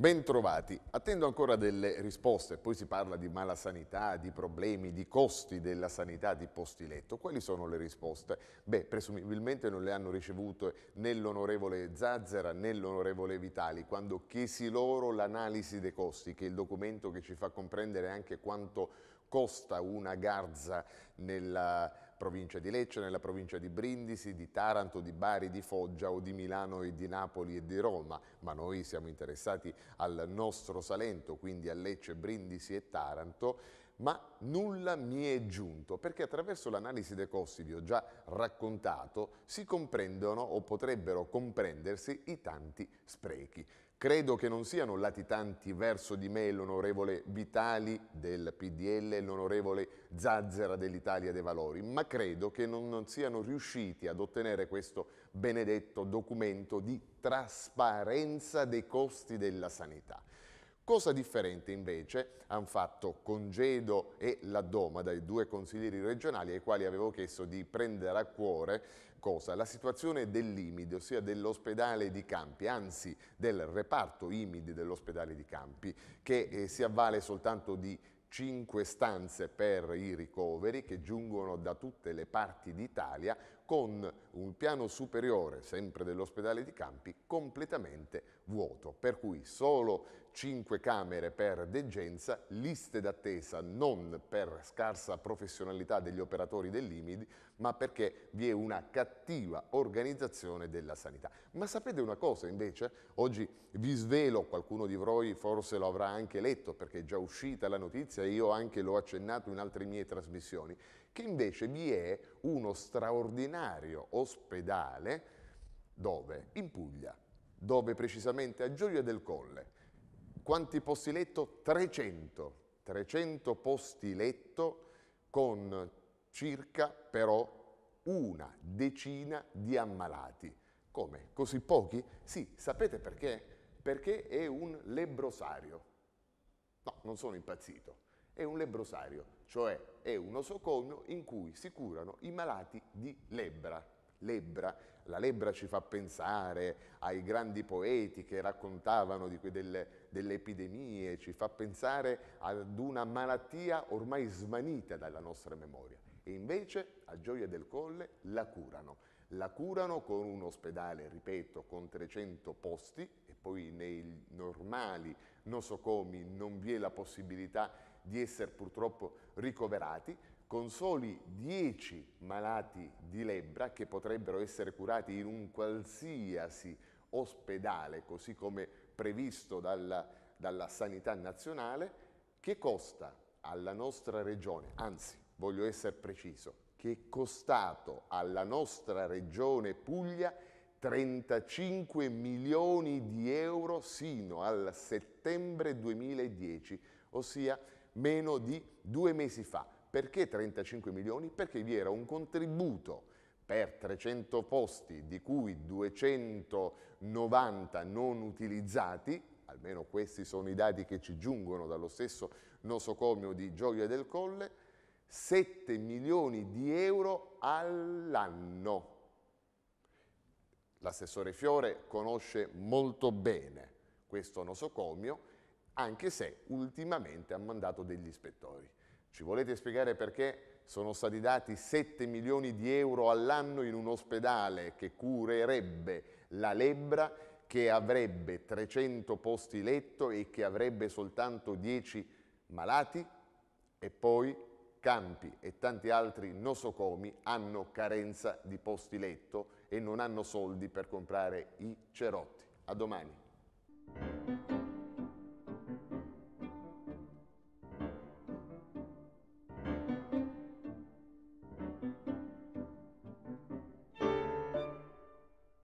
Bentrovati. Attendo ancora delle risposte, poi si parla di malasanità, di problemi, di costi della sanità, di posti letto. Quali sono le risposte? Beh, presumibilmente non le hanno ricevute né l'onorevole Zazzera né l'onorevole Vitali, quando chiesi loro l'analisi dei costi, che è il documento che ci fa comprendere anche quanto costa una garza nella provincia di Lecce, nella provincia di Brindisi, di Taranto, di Bari, di Foggia o di Milano e di Napoli e di Roma, ma noi siamo interessati al nostro Salento, quindi a Lecce, Brindisi e Taranto ma nulla mi è giunto, perché attraverso l'analisi dei costi vi ho già raccontato, si comprendono o potrebbero comprendersi i tanti sprechi. Credo che non siano latitanti verso di me l'onorevole Vitali del PDL e l'onorevole Zazzera dell'Italia dei Valori, ma credo che non, non siano riusciti ad ottenere questo benedetto documento di trasparenza dei costi della sanità. Cosa differente invece hanno fatto Congedo e Laddoma dai due consiglieri regionali ai quali avevo chiesto di prendere a cuore cosa? La situazione dell'IMID, ossia dell'ospedale di Campi, anzi del reparto IMID dell'ospedale di Campi, che eh, si avvale soltanto di cinque stanze per i ricoveri che giungono da tutte le parti d'Italia con un piano superiore, sempre dell'ospedale di Campi, completamente vuoto, per cui solo 5 camere per degenza, liste d'attesa non per scarsa professionalità degli operatori dell'IMID, ma perché vi è una cattiva organizzazione della sanità. Ma sapete una cosa invece? Oggi vi svelo, qualcuno di voi forse lo avrà anche letto perché è già uscita la notizia e io anche l'ho accennato in altre mie trasmissioni, che invece vi è uno straordinario straordinario ospedale, dove? In Puglia, dove precisamente a Giulia del Colle. Quanti posti letto? 300, 300 posti letto con circa però una decina di ammalati. Come? Così pochi? Sì, sapete perché? Perché è un lebrosario. No, non sono impazzito è un lebrosario, cioè è un osocomio in cui si curano i malati di lebbra. Lebbra. La lebbra ci fa pensare ai grandi poeti che raccontavano di, delle, delle epidemie, ci fa pensare ad una malattia ormai smanita dalla nostra memoria. E invece a Gioia del Colle la curano. La curano con un ospedale, ripeto, con 300 posti e poi nei normali nosocomi non vi è la possibilità di essere purtroppo ricoverati, con soli 10 malati di lebbra che potrebbero essere curati in un qualsiasi ospedale, così come previsto dalla, dalla sanità nazionale, che costa alla nostra regione, anzi voglio essere preciso, che è costato alla nostra regione Puglia 35 milioni di euro sino al settembre 2010, ossia meno di due mesi fa. Perché 35 milioni? Perché vi era un contributo per 300 posti, di cui 290 non utilizzati, almeno questi sono i dati che ci giungono dallo stesso nosocomio di Gioia del Colle, 7 milioni di euro all'anno. L'assessore Fiore conosce molto bene questo nosocomio, anche se ultimamente ha mandato degli ispettori. Ci volete spiegare perché sono stati dati 7 milioni di euro all'anno in un ospedale che curerebbe la lebbra, che avrebbe 300 posti letto e che avrebbe soltanto 10 malati? E poi Campi e tanti altri nosocomi hanno carenza di posti letto e non hanno soldi per comprare i cerotti. A domani.